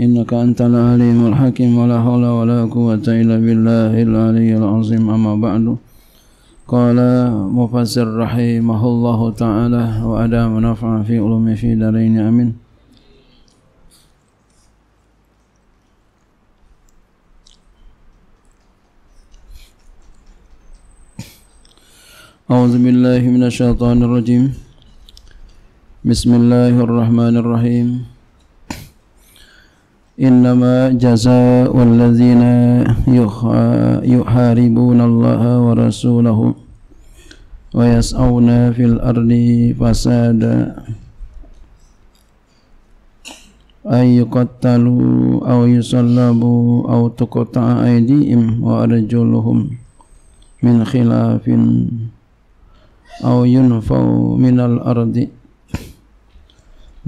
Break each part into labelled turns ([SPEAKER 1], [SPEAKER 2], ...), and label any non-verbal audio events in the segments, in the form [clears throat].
[SPEAKER 1] إنك أنت العليم الحكيم ولا حول ولا قوة إلا بالله العلي العظيم أما بعد قال مفسر رحمه الله تعالى وأدام نفعا في علوم في دارين أمين أعوذ بالله من الشيطان الرجيم بسم الله الرحمن الرحيم إنما جزاء الذين يحاربون الله ورسوله ويسعون في الأرض فسادا أن يقتلوا أو يصلبوا أو تقطع أيديهم وأرجلهم من خلاف أو ينفوا من الأرض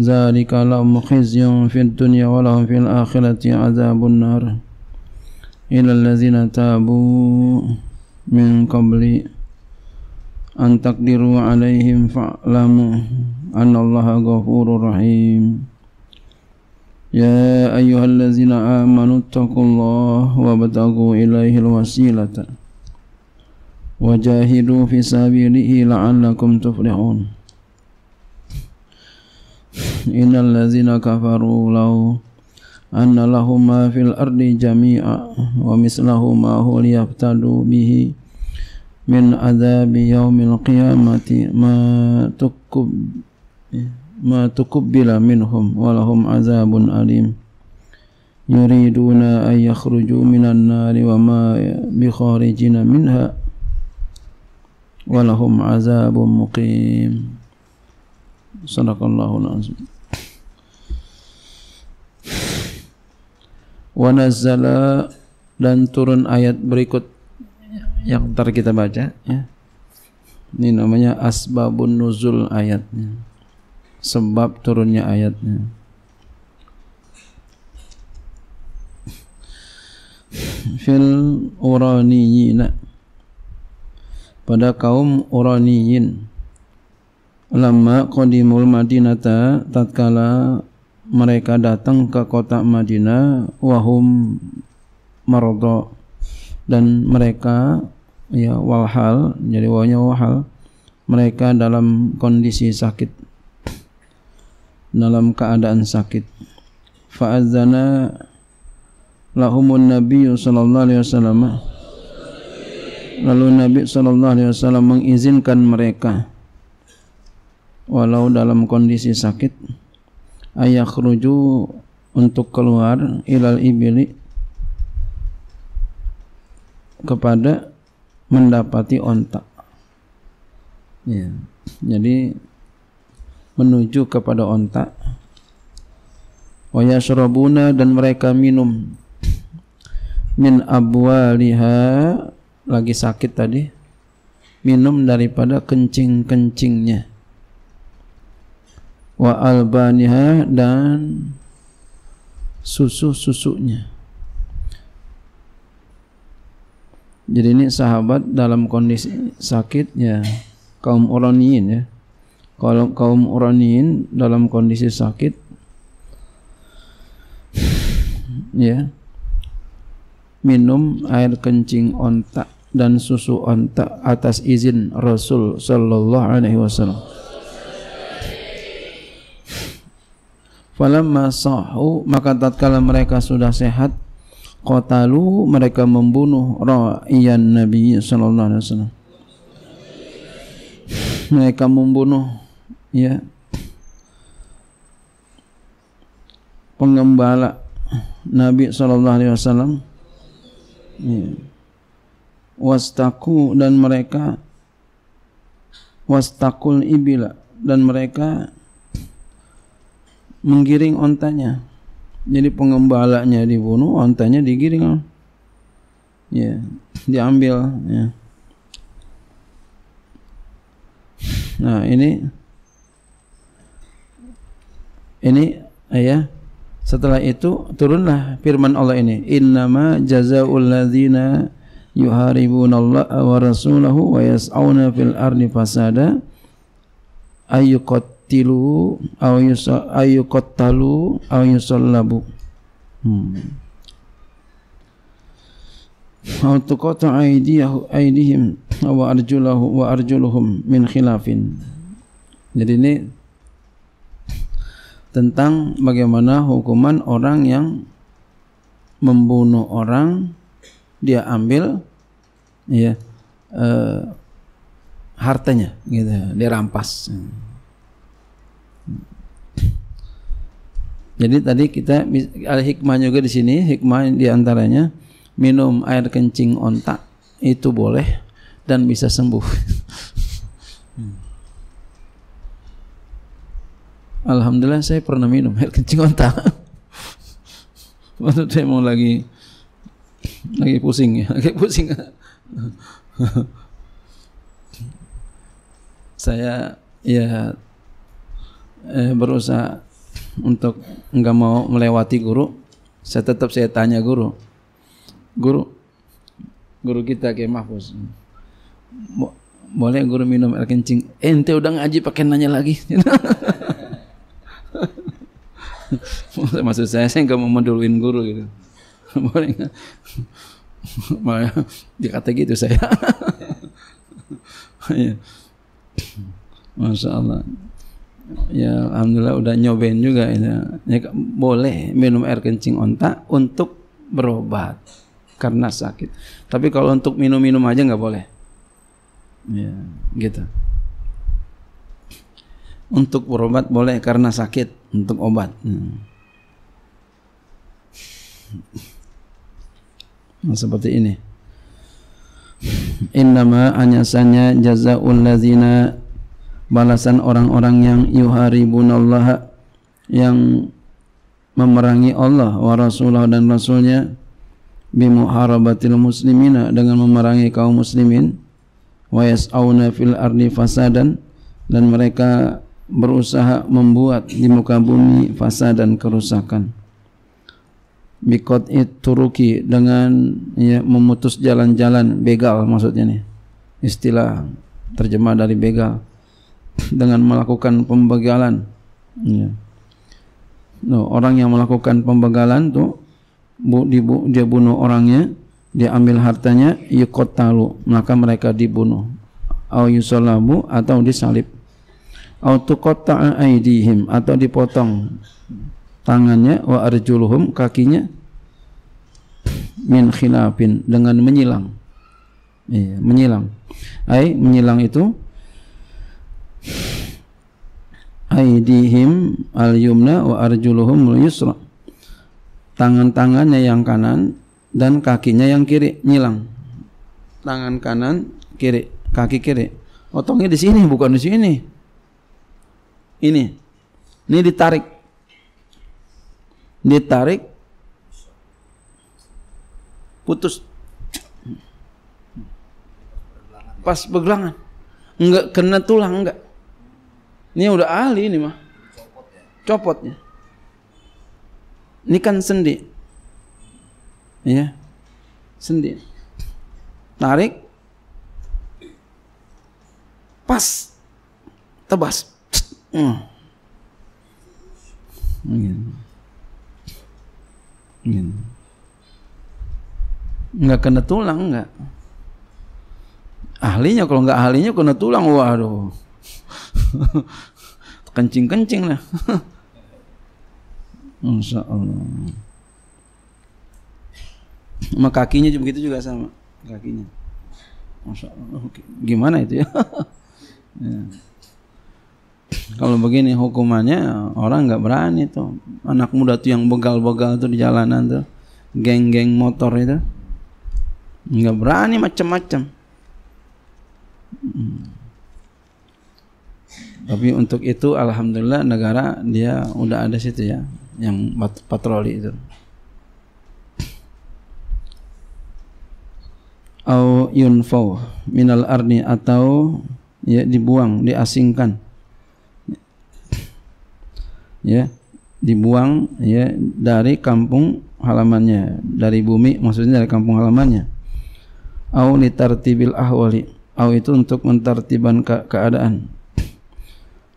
[SPEAKER 1] ذلك لهم خزي في الدنيا ولهم في الآخرة عذاب النار إلى الذين تابوا من قبل أن تقدروا عليهم فاعلموا أن الله غفور رحيم يا أيها الذين آمنوا اتقوا الله وابتغوا إليه الوسيلة وجاهدوا في سبيله لعلكم تفلحون [laughs] إن الذين كفروا لو أن لهما في الأرض جميعا ومثله هو ليفتدوا به من عذاب يوم القيامة ما تكب ما تقبل منهم ولهم عذاب أليم يريدون أن يخرجوا من النار وما بخارجين منها ولهم عذاب مقيم Sadaqallahul azim. Wa nazzala dan turun ayat berikut yang ntar kita baca ya. Ini namanya asbabun nuzul ayatnya. Sebab turunnya ayatnya. Fil uraniyina pada kaum uraniyin Lama qadimul Madinata tatkala mereka datang ke kota Madinah wahum marodo dan mereka ya walhal jadi wawanya walhal mereka dalam kondisi sakit dalam keadaan sakit fa'adzana lahumun nabiyyu sallallahu alaihi wasallam lalu nabi sallallahu alaihi wasallam mengizinkan mereka walau dalam kondisi sakit ayah keruju untuk keluar ilal ibili kepada mendapati ontak ya. jadi menuju kepada ontak wayasrobuna dan mereka minum min abwaliha lagi sakit tadi minum daripada kencing-kencingnya wa albaniha dan susu-susunya. Jadi ini sahabat dalam kondisi sakit ya kaum uraniin ya. Kalau kaum uraniin dalam kondisi sakit ya minum air kencing ontak dan susu ontak atas izin Rasul Sallallahu Alaihi Wasallam. falamma sahu maka tatkala mereka sudah sehat qatalu mereka membunuh ra'iyan nabi sallallahu alaihi wasallam mereka membunuh ya pengembala Nabi sallallahu alaihi wasallam ya. wastaku dan mereka wastakul ibila dan mereka menggiring ontanya. Jadi pengembalanya dibunuh, ontanya digiring. Ya, diambil. Yeah. Nah ini ini ya setelah itu turunlah firman Allah ini innama jazaa'ul ladzina yuharibunallaha wa rasulahu wa yas'auna fil ardi fasada ayyuqat yuqtilu aw yuqattalu au yusallabu hmm aw tuqata aydiyahu aydihim wa arjulahu wa arjuluhum min khilafin jadi ini tentang bagaimana hukuman orang yang membunuh orang dia ambil ya uh, hartanya gitu dia rampas jadi tadi kita ada hikmah juga di sini, hikmah diantaranya minum air kencing ontak itu boleh dan bisa sembuh. [laughs] Alhamdulillah saya pernah minum air kencing ontak. [laughs] Waktu saya mau lagi lagi pusing ya, lagi pusing. [laughs] saya ya eh, berusaha untuk nggak mau melewati guru, saya tetap saya tanya guru. Guru, guru kita kayak Mahfuz. Bo boleh guru minum air kencing? Eh, ente udah ngaji pakai nanya lagi. [laughs] Maksud saya, saya nggak mau menduluin guru gitu. [laughs] Boleh nggak? dikata gitu saya. [laughs] Iya. Masya Allah ya alhamdulillah udah nyobain juga ya. ya boleh minum air kencing onta untuk berobat karena sakit tapi kalau untuk minum-minum aja nggak boleh ya gitu untuk berobat boleh karena sakit untuk obat hmm. nah, seperti ini Innama anyasanya jazaul ladzina balasan orang-orang yang yuharibunallah yang memerangi Allah wa rasulullah dan rasulnya bimuharabatil muslimina dengan memerangi kaum muslimin wa yas'auna fil ardi fasadan dan mereka berusaha membuat di muka bumi fasad dan kerusakan mikot ituruki dengan ya, memutus jalan-jalan begal maksudnya nih istilah terjemah dari begal dengan melakukan pembegalan. Ya. No, orang yang melakukan pembegalan tuh bu, dibu, dia bunuh orangnya, dia ambil hartanya, yukotalu, maka mereka dibunuh. Au yusolamu atau disalib. Au tukota aidihim atau dipotong tangannya wa arjuluhum kakinya min khilafin dengan menyilang. Iya, menyilang. Ai menyilang itu aidihim al-yumna wa arjuluhum al-yusra. Tangan-tangannya yang kanan dan kakinya yang kiri nyilang. Tangan kanan, kiri, kaki kiri. Otongnya di sini bukan di sini. Ini. Ini ditarik. Ditarik putus. Pas bergelangan. Enggak kena tulang enggak ini udah ahli ini mah. Copotnya. Ini kan sendi. Iya. Sendi. Tarik. Pas. Tebas. Hmm. Enggak kena tulang, enggak. Ahlinya, kalau enggak ahlinya kena tulang, waduh. [laughs] Kencing-kencing lah. [laughs] Masya Allah. Sama kakinya begitu juga sama kakinya. Masya Allah. Gimana itu ya? [laughs] ya. Kalau begini hukumannya orang nggak berani tuh. Anak muda tuh yang begal-begal tuh di jalanan tuh, geng-geng motor itu nggak berani macam-macam. Hmm. Tapi untuk itu alhamdulillah negara dia udah ada situ ya yang patroli itu. Au yunfau minal arni atau ya dibuang, diasingkan. Ya, dibuang ya dari kampung halamannya, dari bumi maksudnya dari kampung halamannya. Au litartibil ahwali. Au itu untuk mentartiban keadaan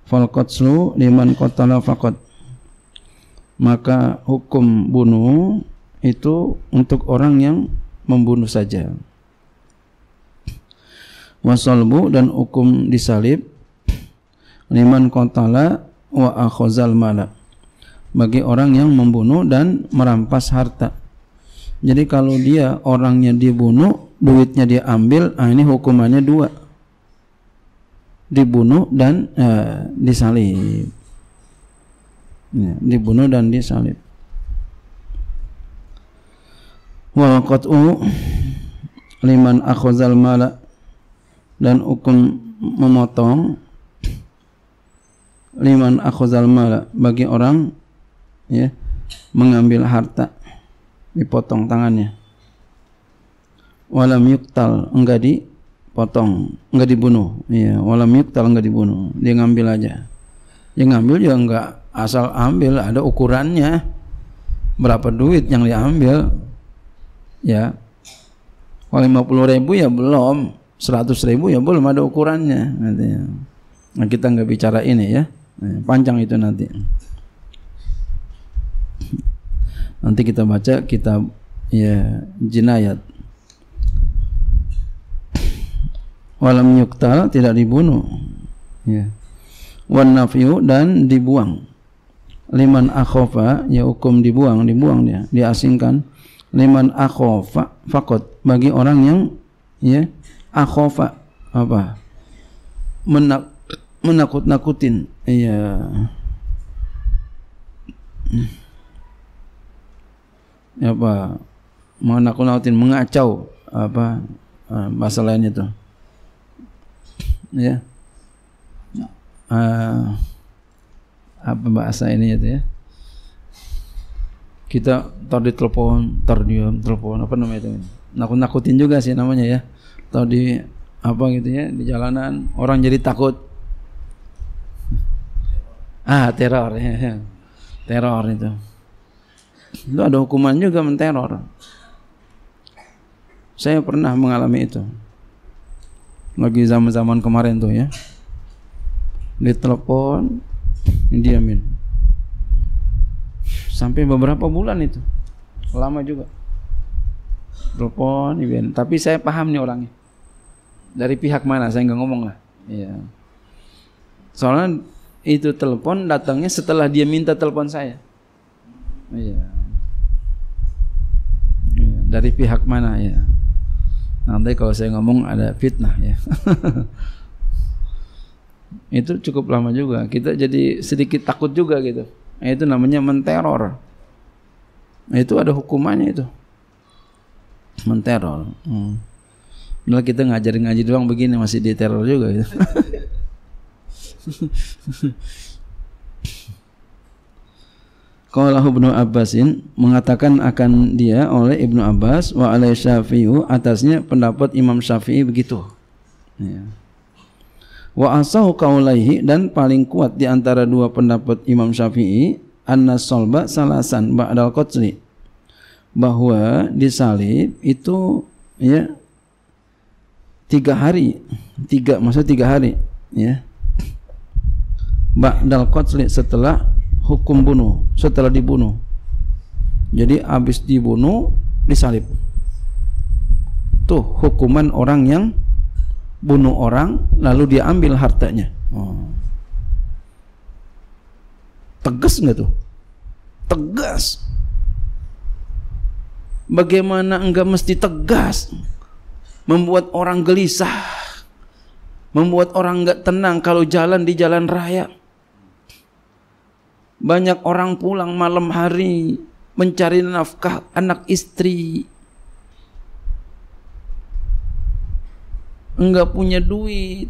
[SPEAKER 1] fal qatlu liman qatala faqat maka hukum bunuh itu untuk orang yang membunuh saja wasalbu dan hukum disalib liman qatala wa akhazal mala bagi orang yang membunuh dan merampas harta jadi kalau dia orangnya dibunuh duitnya dia ambil ah ini hukumannya dua dibunuh dan e, disalib. Ya, dibunuh dan disalib. Wal qat'u liman akhazal mala dan hukum memotong liman akhazal mala bagi orang ya mengambil harta dipotong tangannya walam yuktal enggak di potong nggak dibunuh iya walam tolong nggak dibunuh dia ngambil aja dia ngambil juga ya nggak asal ambil ada ukurannya berapa duit yang diambil ya kalau puluh ribu ya belum seratus ribu ya belum ada ukurannya nanti nah, kita nggak bicara ini ya nah, panjang itu nanti nanti kita baca kita ya jinayat walam yuktal tidak dibunuh ya wan nafyu dan dibuang liman akhofa ya hukum dibuang dibuang dia diasingkan liman akhofa fakot bagi orang yang ya akhofa apa menak menakut-nakutin iya apa menakut-nakutin mengacau apa ah, bahasa lainnya tuh ya uh, apa bahasa ini itu ya kita tar di telepon tar di telepon apa namanya itu nakut nakutin juga sih namanya ya tar di apa gitu ya di jalanan orang jadi takut ah teror ya, ya. teror itu itu ada hukuman juga menteror saya pernah mengalami itu lagi zaman-zaman kemarin tuh ya ditelepon diamin sampai beberapa bulan itu lama juga telepon ibn tapi saya paham nih orangnya dari pihak mana saya nggak ngomong lah iya soalnya itu telepon datangnya setelah dia minta telepon saya iya. iya. dari pihak mana ya Nanti kalau saya ngomong ada fitnah ya. [laughs] itu cukup lama juga. Kita jadi sedikit takut juga gitu. Itu namanya menteror. Itu ada hukumannya itu. Menteror. Hmm. Nah, kita ngajarin ngaji doang begini masih diteror juga gitu. [laughs] Qala Ibnu Abbasin mengatakan akan dia oleh Ibnu Abbas wa alai Syafi'u atasnya pendapat Imam Syafi'i begitu. Ya. Wa asahu kaulaihi dan paling kuat di antara dua pendapat Imam Syafi'i anna solba salasan ba'dal qatli bahwa disalib itu ya tiga hari tiga maksud tiga hari ya ba'dal qatli setelah hukum bunuh setelah dibunuh. Jadi habis dibunuh disalib. Tuh hukuman orang yang bunuh orang lalu dia ambil hartanya. Oh. Tegas nggak tuh? Tegas. Bagaimana enggak mesti tegas? Membuat orang gelisah. Membuat orang enggak tenang kalau jalan di jalan raya banyak orang pulang malam hari mencari nafkah anak istri. Enggak punya duit.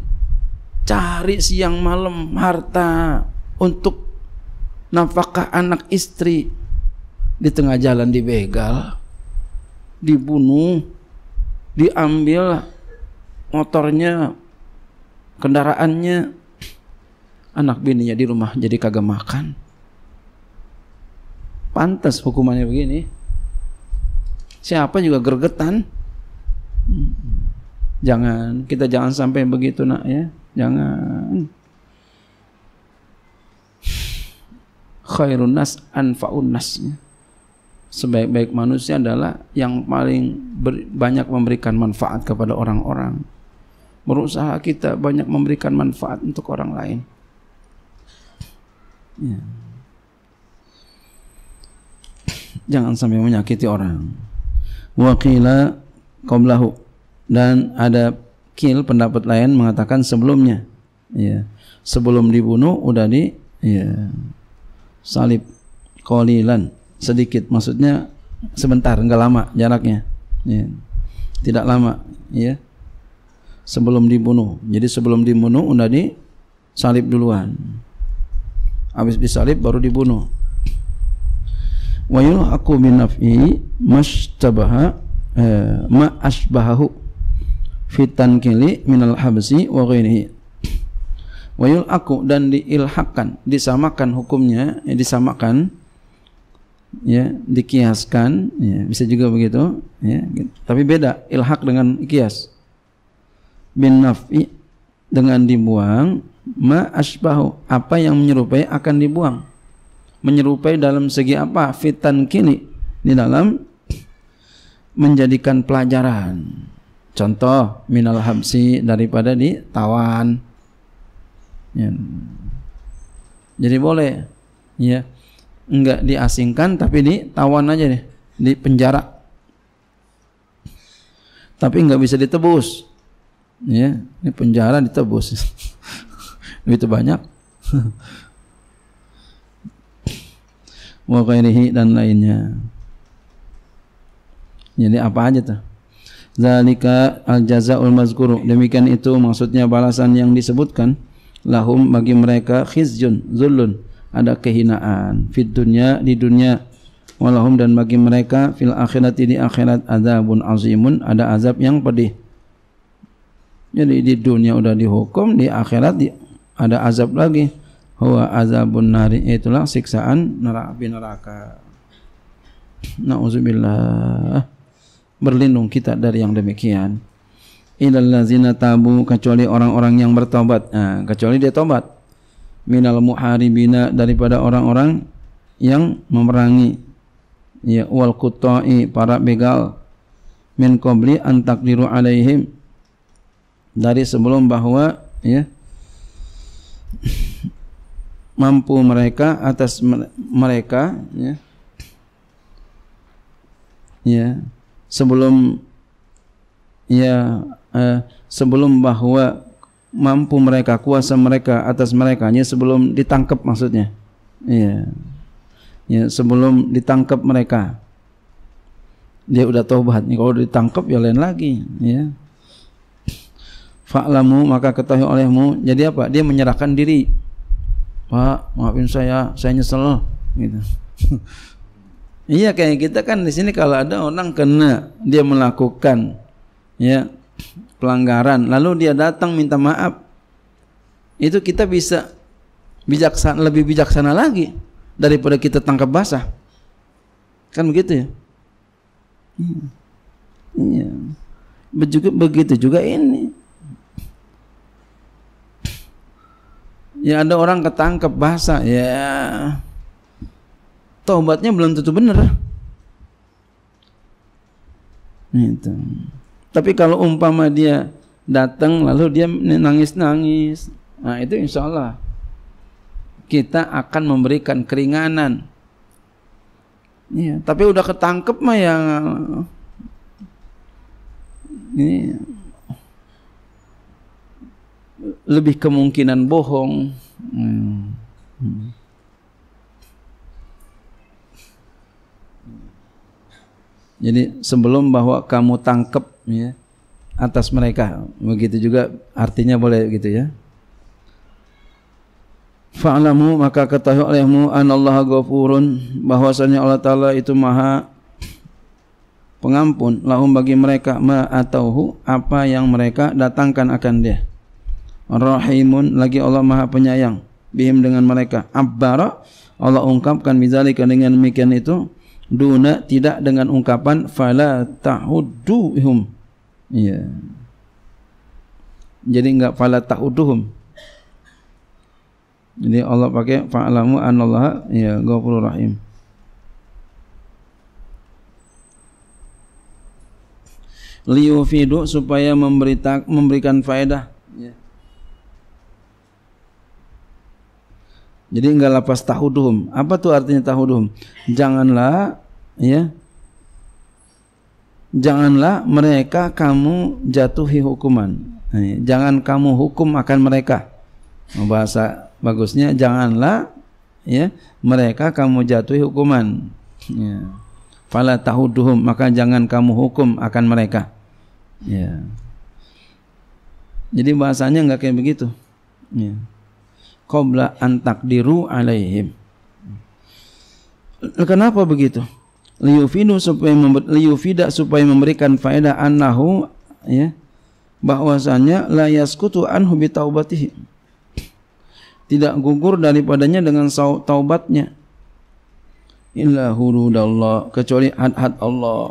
[SPEAKER 1] Cari siang malam harta untuk nafkah anak istri. Di tengah jalan dibegal, dibunuh, diambil motornya, kendaraannya, anak bininya di rumah jadi kagak makan pantas hukumannya begini siapa juga gergetan jangan kita jangan sampai begitu nak ya jangan khairun nas anfaun nas ya. sebaik-baik manusia adalah yang paling ber, banyak memberikan manfaat kepada orang-orang berusaha kita banyak memberikan manfaat untuk orang lain ya jangan sampai menyakiti orang Wakila qablahu dan ada kil pendapat lain mengatakan sebelumnya ya sebelum dibunuh udah di ya salib kolilan sedikit maksudnya sebentar enggak lama jaraknya ya. tidak lama ya sebelum dibunuh jadi sebelum dibunuh udah di salib duluan habis disalib baru dibunuh wa aku min naf'i mastabaha eh, ma asbahahu fitan kili al habsi wa ghairihi wa aku dan diilhakkan disamakan hukumnya ya, disamakan ya dikiaskan ya, bisa juga begitu ya tapi beda ilhak dengan kias bin naf'i dengan dibuang ma asbahu apa yang menyerupai akan dibuang menyerupai dalam segi apa fitan kini di dalam menjadikan pelajaran contoh minal habsi daripada ditawan ya. jadi boleh ya enggak diasingkan tapi ditawan aja deh di penjara tapi enggak bisa ditebus ya di penjara ditebus [laughs] itu banyak [laughs] wa ghairihi dan lainnya. Jadi apa aja tuh? Zalika al-jazaul mazkuru. Demikian itu maksudnya balasan yang disebutkan lahum bagi mereka khizyun, zulun. Ada kehinaan fid dunya di dunia walahum dan bagi mereka fil akhirat ini akhirat azabun azimun ada azab yang pedih. Jadi di dunia udah dihukum, di akhirat ada azab lagi huwa azabun nari itulah siksaan neraka neraka nauzubillah berlindung kita dari yang demikian ilal tabu kecuali orang-orang yang bertobat nah, kecuali dia tobat minal muharibina daripada orang-orang yang memerangi ya wal kutai para begal min qabli an taqdiru alaihim dari sebelum bahwa ya mampu mereka atas mereka ya. Ya, sebelum ya eh, sebelum bahwa mampu mereka kuasa mereka atas mereka ya sebelum ditangkap maksudnya. ya Ya, sebelum ditangkap mereka. Dia udah taubat. Ya, kalau ditangkap ya lain lagi, ya. Fa'lamu maka ketahui olehmu. Jadi apa? Dia menyerahkan diri Pak, maafin saya, saya nyesel gitu. [laughs] iya kayak kita kan di sini kalau ada orang kena dia melakukan ya pelanggaran lalu dia datang minta maaf itu kita bisa bijaksana lebih bijaksana lagi daripada kita tangkap basah kan begitu ya iya, iya. begitu juga ini Ya ada orang ketangkep bahasa, ya tobatnya belum tentu benar. Itu. Tapi kalau umpama dia datang lalu dia nangis-nangis, nah itu insya Allah kita akan memberikan keringanan. Ya, tapi udah ketangkep mah ya ini lebih kemungkinan bohong. Hmm. Hmm. Jadi sebelum bahwa kamu tangkep ya atas mereka, begitu juga artinya boleh gitu ya. Fa'lamu maka ketahui olehmu allah ghafurun bahwasanya Allah taala itu maha pengampun lahum bagi mereka ma atauhu apa yang mereka datangkan akan dia. rahimun lagi Allah Maha penyayang bihim dengan mereka abbara Allah ungkapkan bizalika dengan demikian itu duna tidak dengan ungkapan fala tahuduhum ya jadi enggak fala tahuduhum jadi Allah pakai fa'lamu anallaha ya ghafurur rahim liyufidu supaya memberitak memberikan faedah Jadi enggak lapas tahuduhum. Apa tuh artinya tahuduhum? Janganlah ya. Janganlah mereka kamu jatuhi hukuman. Nah, ya. Jangan kamu hukum akan mereka. Oh, bahasa bagusnya janganlah ya mereka kamu jatuhi hukuman. Ya. Fala tahuduhum maka jangan kamu hukum akan mereka. Ya. Jadi bahasanya enggak kayak begitu. Ya qabla an taqdiru alaihim. Kenapa begitu? Liyufinu supaya member, liyufida supaya memberikan faedah annahu ya bahwasanya la yaskutu anhu bi Tidak gugur daripadanya dengan taubatnya. Illa hududallah kecuali had-had Allah.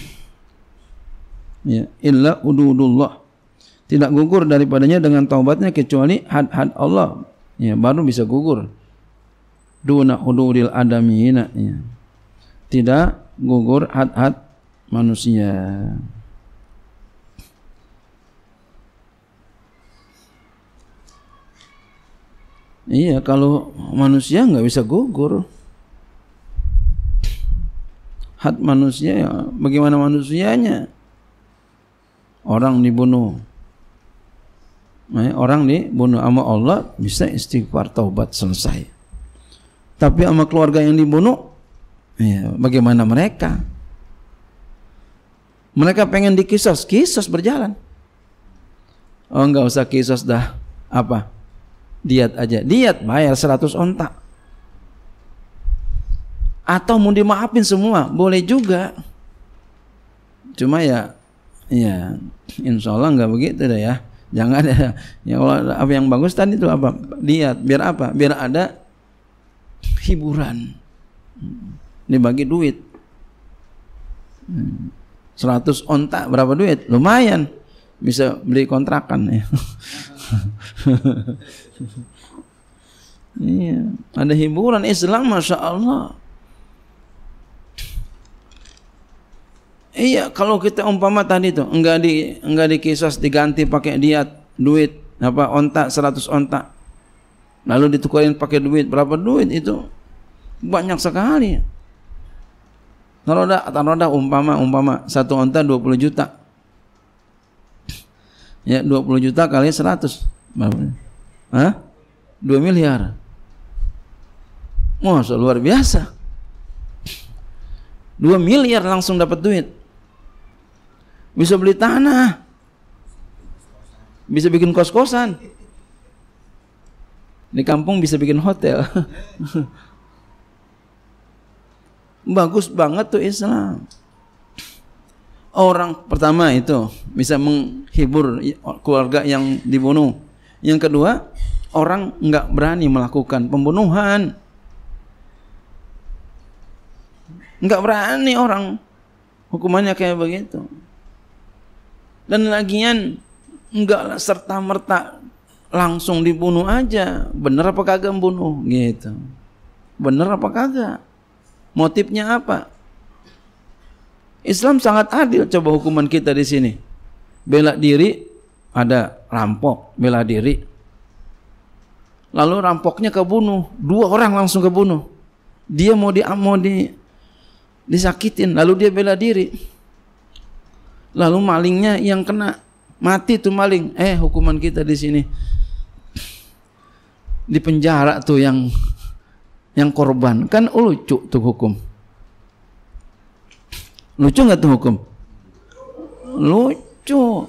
[SPEAKER 1] [clears throat] ya, illa hududullah tidak gugur daripadanya dengan taubatnya kecuali had-had Allah ya baru bisa gugur duna hududil adamina ya. tidak gugur had-had manusia Iya, kalau manusia nggak bisa gugur. Hat manusia, ya bagaimana manusianya? Orang dibunuh, orang bunuh ama Allah bisa istighfar taubat selesai tapi ama keluarga yang dibunuh ya, bagaimana mereka mereka pengen dikisos kisos berjalan oh nggak usah kisos dah apa diat aja diat bayar seratus ontak atau mau dimaafin semua boleh juga cuma ya ya insya Allah nggak begitu deh ya Jangan ya. ya kalau apa yang bagus tadi kan itu apa? Lihat biar apa? Biar ada hiburan. Hmm. Dibagi duit. Hmm. Seratus onta berapa duit? Lumayan. Bisa beli kontrakan ya. [laughs] Iya, ada hiburan Islam, masya Allah. Iya, kalau kita umpama tadi itu enggak di enggak dikisos diganti pakai dia duit apa onta seratus onta. Lalu ditukarin pakai duit berapa duit itu? Banyak sekali. Taroda, taroda umpama umpama satu onta puluh juta. Ya, dua puluh juta kali seratus Berapa? Hah? miliar. Wah, luar biasa. 2 miliar langsung dapat duit bisa beli tanah, bisa bikin kos-kosan. Di kampung bisa bikin hotel. [laughs] Bagus banget tuh Islam. Orang pertama itu bisa menghibur keluarga yang dibunuh. Yang kedua, orang nggak berani melakukan pembunuhan. Nggak berani orang hukumannya kayak begitu. Dan lagian enggaklah serta merta langsung dibunuh aja. Bener apa kagak membunuh gitu. Bener apa kagak? Motifnya apa? Islam sangat adil coba hukuman kita di sini. Bela diri ada rampok, bela diri. Lalu rampoknya kebunuh, dua orang langsung kebunuh. Dia mau di mau di disakitin, lalu dia bela diri lalu malingnya yang kena mati tuh maling eh hukuman kita di sini di penjara tuh yang yang korban kan lucu tuh hukum lucu nggak tuh hukum
[SPEAKER 2] lucu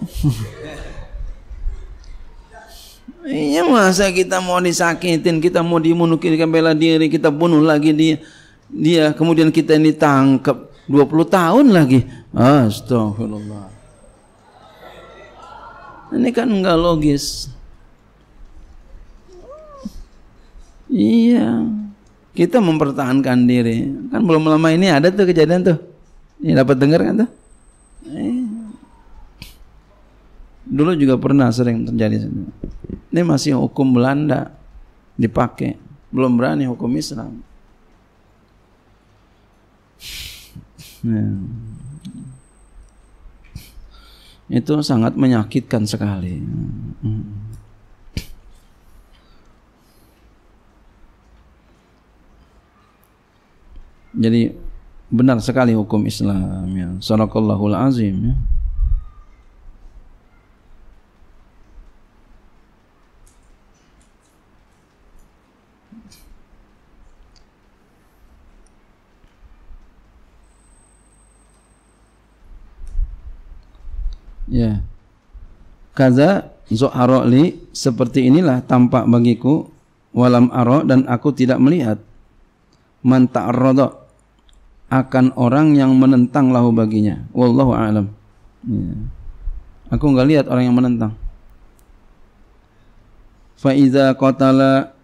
[SPEAKER 1] Iya masa kita mau disakitin, kita mau dimunukin, di bela diri, kita bunuh lagi dia. Dia kemudian kita ini tangkap 20 tahun lagi. Astaghfirullah. Ini kan enggak logis. Iya. Kita mempertahankan diri. Kan belum lama ini ada tuh kejadian tuh. Ini dapat dengar kan tuh? Eh. Dulu juga pernah sering terjadi. Ini masih hukum Belanda dipakai. Belum berani hukum Islam. Ya itu sangat menyakitkan sekali. Jadi benar sekali hukum Islam ya. Sadaqallahul azim ya. ya kaza zuhara li seperti inilah tampak bagiku walam aro dan aku tidak melihat man ta'arrada akan orang yang menentang lahu baginya wallahu alam ya. aku nggak lihat orang yang menentang faiza qatala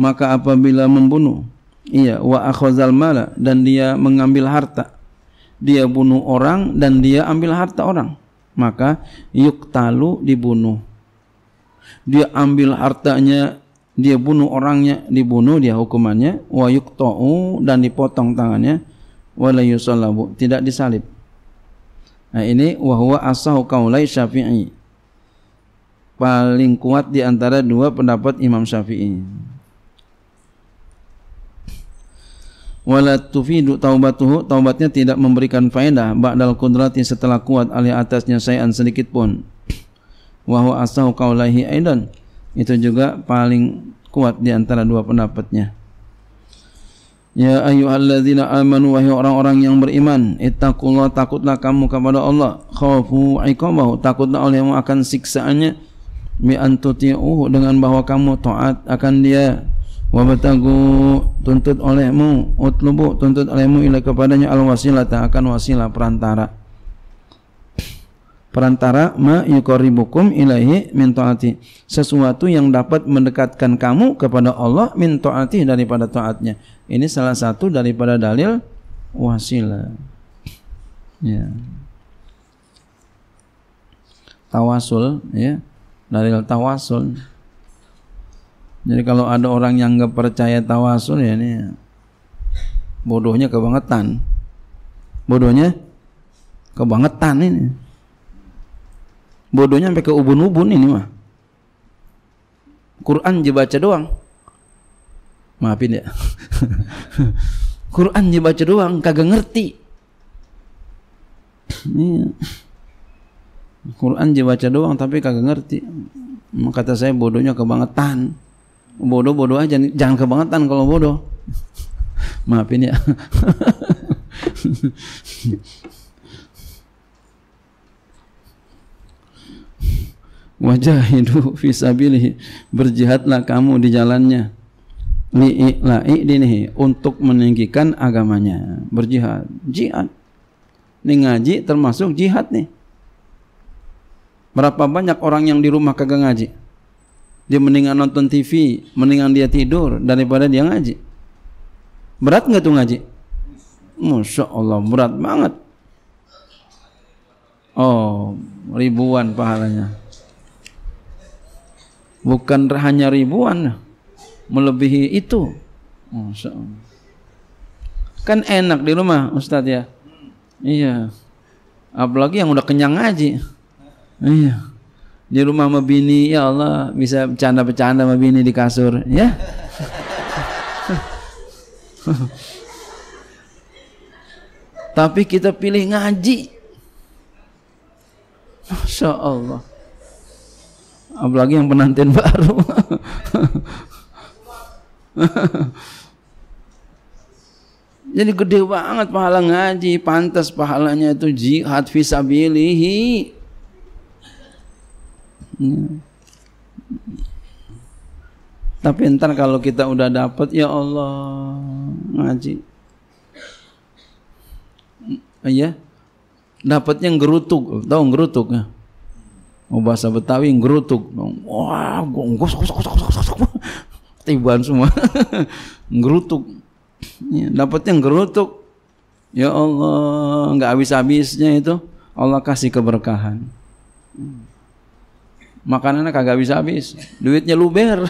[SPEAKER 1] maka apabila membunuh iya wa akhazal mala dan dia mengambil harta dia bunuh orang dan dia ambil harta orang maka talu dibunuh dia ambil hartanya dia bunuh orangnya dibunuh dia hukumannya wa tau dan dipotong tangannya wala yusallabu tidak disalib nah ini wahwa huwa asahu kaulai syafi'i paling kuat diantara dua pendapat Imam Syafi'i. wala tufidu taubatuhu taubatnya tidak memberikan faedah ba'dal qudrati setelah kuat alih atasnya sayan sedikit pun wa huwa asahu qaulaihi aidan itu juga paling kuat di antara dua pendapatnya Ya ayyuhalladzina amanu wahai orang-orang yang beriman ittaqullah takutlah kamu kepada Allah khaufu iqabahu takutlah olehmu akan siksaannya mi antuti'uhu dengan bahwa kamu taat akan dia batagu tuntut olehmu utlubu tuntut olehmu ila kepadanya al tak akan wasilah perantara perantara ma yukoribukum ilahi min taati sesuatu yang dapat mendekatkan kamu kepada Allah min taati daripada taatnya ini salah satu daripada dalil wasilah ya tawasul ya dalil tawasul jadi kalau ada orang yang nggak percaya tawasul ya ini bodohnya kebangetan. Bodohnya kebangetan ini. Bodohnya sampai ke ubun-ubun ini mah. Quran dibaca doang. Maafin ya. [laughs] Quran dibaca doang kagak ngerti. Iya. Quran dibaca doang tapi kagak ngerti. Kata saya bodohnya kebangetan bodoh-bodoh aja jangan kebangetan kalau bodoh maafin ya hidup visabilih berjihadlah kamu di jalannya li'i'la'i dinihi untuk meninggikan agamanya berjihad jihad ini ngaji termasuk jihad nih berapa banyak orang yang di rumah kagak ngaji dia mendingan nonton TV, mendingan dia tidur daripada dia ngaji. Berat nggak tuh ngaji? Masya Allah, berat banget. Oh, ribuan pahalanya. Bukan hanya ribuan, melebihi itu. Masya Allah. Kan enak di rumah, Ustadz ya. Iya. Apalagi yang udah kenyang ngaji. Iya di rumah sama bini ya Allah bisa bercanda-bercanda sama bini di kasur ya [laughs] tapi kita pilih ngaji Masya Allah apalagi yang penantian baru [laughs] jadi gede banget pahala ngaji pantas pahalanya itu jihad visabilihi Ya. Tapi ntar kalau kita udah dapat ya Allah ngaji. Iya. Dapatnya ngerutuk, tahu ngerutuk ya? Oh bahasa Betawi ngerutuk. Wah, gonggos Tibaan semua. [laughs] ngerutuk. Ya, dapatnya ngerutuk. Ya Allah, nggak habis-habisnya itu Allah kasih keberkahan. Hmm makanannya kagak bisa habis duitnya luber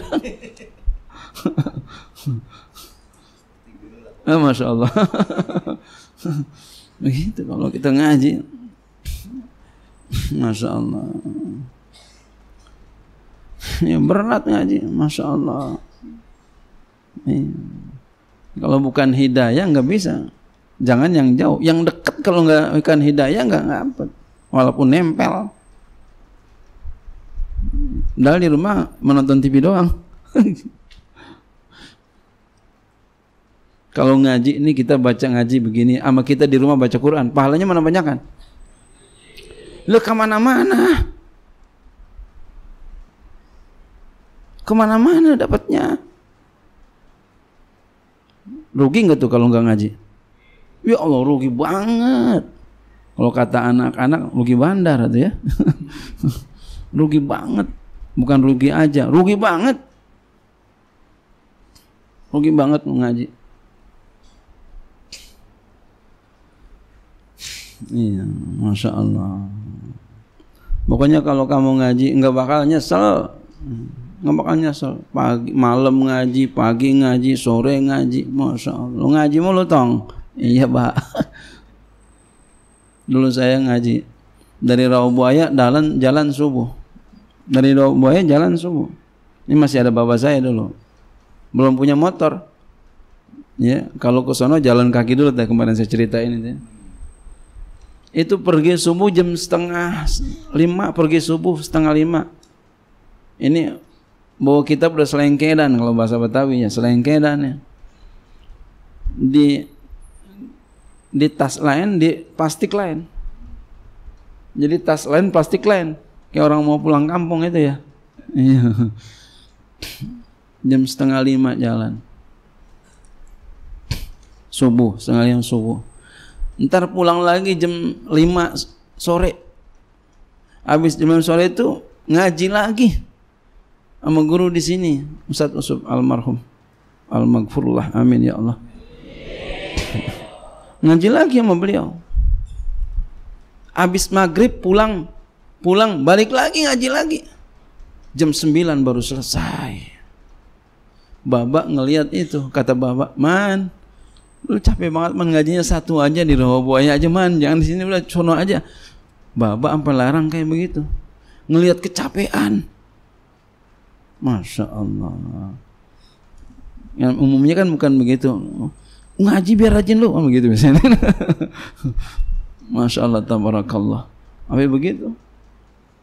[SPEAKER 1] nah, [laughs] masya Allah [laughs] begitu kalau kita ngaji masya Allah ya berat ngaji masya Allah ya. kalau bukan hidayah nggak bisa jangan yang jauh yang dekat kalau nggak bukan hidayah nggak dapat walaupun nempel padahal di rumah menonton TV doang kalau ngaji ini kita baca ngaji begini ama kita di rumah baca Quran pahalanya mana banyak kan Lo kemana-mana kemana-mana dapatnya rugi nggak tuh kalau nggak ngaji ya Allah rugi banget kalau kata anak-anak rugi bandar tuh ya [laughs] rugi banget Bukan rugi aja, rugi banget. Rugi banget mengaji. Iya, masya Allah. Pokoknya kalau kamu ngaji nggak bakal nyesel, nggak bakal nyesel. Pagi, malam ngaji, pagi ngaji, sore ngaji, masya Allah. Lu ngaji mulu tong. Iya pak. [laughs] Dulu saya ngaji dari buaya jalan jalan subuh dari Buaya jalan subuh ini masih ada bapak saya dulu belum punya motor ya kalau ke sono jalan kaki dulu tadi kemarin saya cerita ini. itu itu pergi subuh jam setengah lima pergi subuh setengah lima ini bawa kitab udah selengkedan kalau bahasa Betawi ya selengkedan ya di di tas lain di plastik lain jadi tas lain plastik lain kayak orang mau pulang kampung itu ya iya. [laughs] jam setengah lima jalan subuh setengah lima subuh ntar pulang lagi jam lima sore habis jam lima sore itu ngaji lagi sama guru di sini Ustadz Usuf almarhum almaghfurullah amin ya Allah [laughs] ngaji lagi sama beliau habis maghrib pulang pulang balik lagi ngaji lagi jam 9 baru selesai Bapak ngelihat itu kata Bapak man lu capek banget man ngajinya satu aja di rumah buaya aja man jangan di sini udah sono aja Bapak sampai larang kayak begitu ngelihat kecapean masya Allah yang umumnya kan bukan begitu ngaji biar rajin lu kan begitu biasanya [laughs] masya Allah tabarakallah apa begitu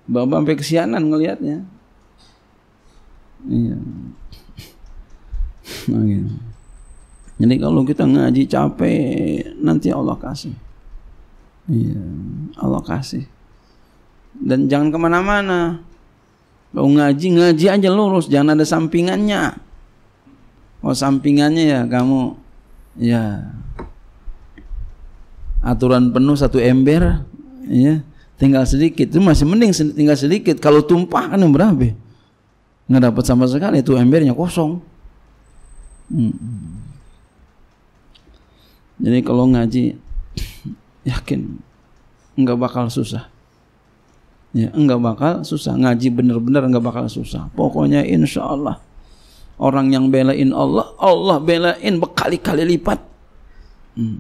[SPEAKER 1] Bapak sampai kesianan ngelihatnya. Iya. Nah, gitu. Jadi kalau kita ngaji capek, nanti Allah kasih. Iya, Allah kasih. Dan jangan kemana-mana. Kalau ngaji, ngaji aja lurus. Jangan ada sampingannya. Oh sampingannya ya kamu. Ya. Aturan penuh satu ember. Ya tinggal sedikit itu masih mending tinggal sedikit kalau tumpah kan berapa nggak dapat sama sekali itu embernya kosong hmm. jadi kalau ngaji [sniffs] yakin nggak bakal susah ya nggak bakal susah ngaji bener-bener nggak bakal susah pokoknya insya Allah orang yang belain Allah Allah belain berkali-kali lipat hmm.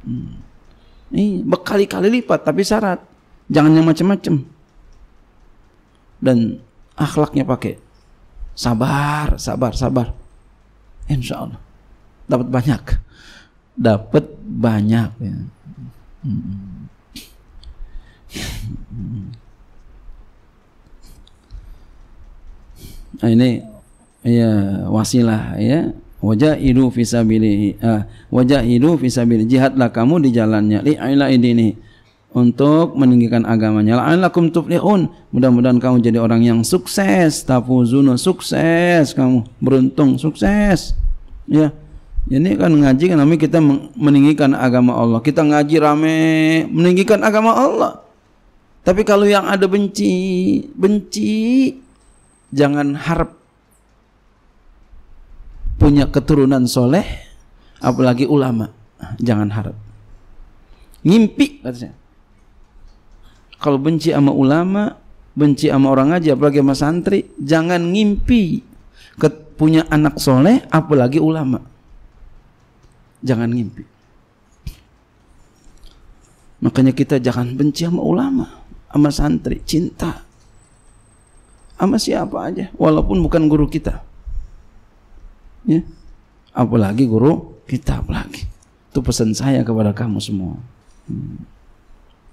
[SPEAKER 1] Hmm. Nih, berkali-kali lipat tapi syarat jangan yang macam-macam. Dan akhlaknya pakai sabar, sabar, sabar. Insya Allah dapat banyak, dapat banyak. Ya. Hmm. Nah, ini ya wasilah ya wajahidu fi sabilihi wajah wajahidu fi sabilihi jihadlah kamu di jalannya li aila idini untuk meninggikan agamanya la'allakum tuflihun mudah-mudahan kamu jadi orang yang sukses tafuzuna sukses kamu beruntung sukses ya ini kan ngaji kan namanya kita meninggikan agama Allah kita ngaji rame meninggikan agama Allah tapi kalau yang ada benci benci jangan harap punya keturunan soleh, apalagi ulama. Jangan harap. Ngimpi katanya. Kalau benci sama ulama, benci sama orang aja, apalagi sama santri, jangan ngimpi punya anak soleh, apalagi ulama. Jangan ngimpi. Makanya kita jangan benci sama ulama, sama santri, cinta. Sama siapa aja, walaupun bukan guru kita ya apalagi guru kita lagi itu pesan saya kepada kamu semua hmm.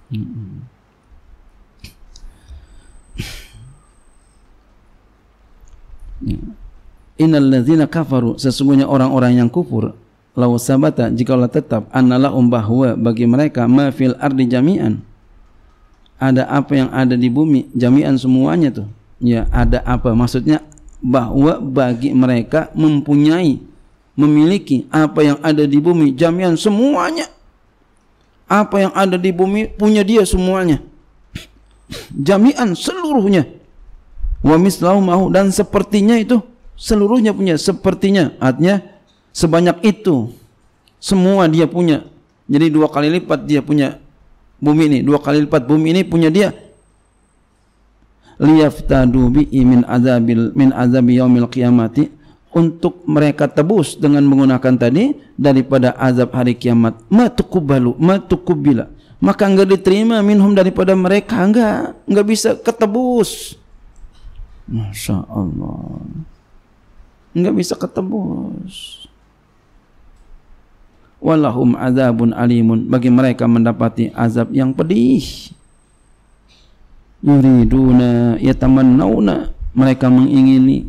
[SPEAKER 1] Hmm. ya. Innalladzina kafaru sesungguhnya orang-orang yang kufur lau sabata jika allah tetap annala umbahwa bagi mereka ma fil ardi jami'an ada apa yang ada di bumi jami'an semuanya tuh ya ada apa maksudnya bahwa bagi mereka mempunyai memiliki apa yang ada di bumi jamian semuanya apa yang ada di bumi punya dia semuanya jamian seluruhnya wa mislahu mahu dan sepertinya itu seluruhnya punya sepertinya artinya sebanyak itu semua dia punya jadi dua kali lipat dia punya bumi ini dua kali lipat bumi ini punya dia liyaftadu bihi min azabil min azabi yaumil qiyamati untuk mereka tebus dengan menggunakan tadi daripada azab hari kiamat matukubalu matukubila maka enggak diterima minhum daripada mereka enggak enggak bisa ketebus Masya Allah enggak bisa ketebus walahum azabun alimun bagi mereka mendapati azab yang pedih yuriduna yatamannauna mereka mengingini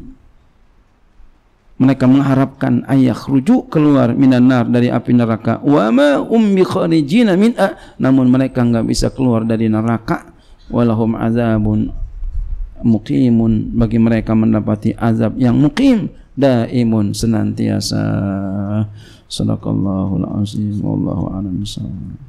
[SPEAKER 1] mereka mengharapkan ayah rujuk keluar minan nar dari api neraka wa ma ummi kharijina min namun mereka enggak bisa keluar dari neraka walahum azabun muqimun bagi mereka mendapati azab yang muqim daimun senantiasa alaihi wasallam wallahu a'lam bissawab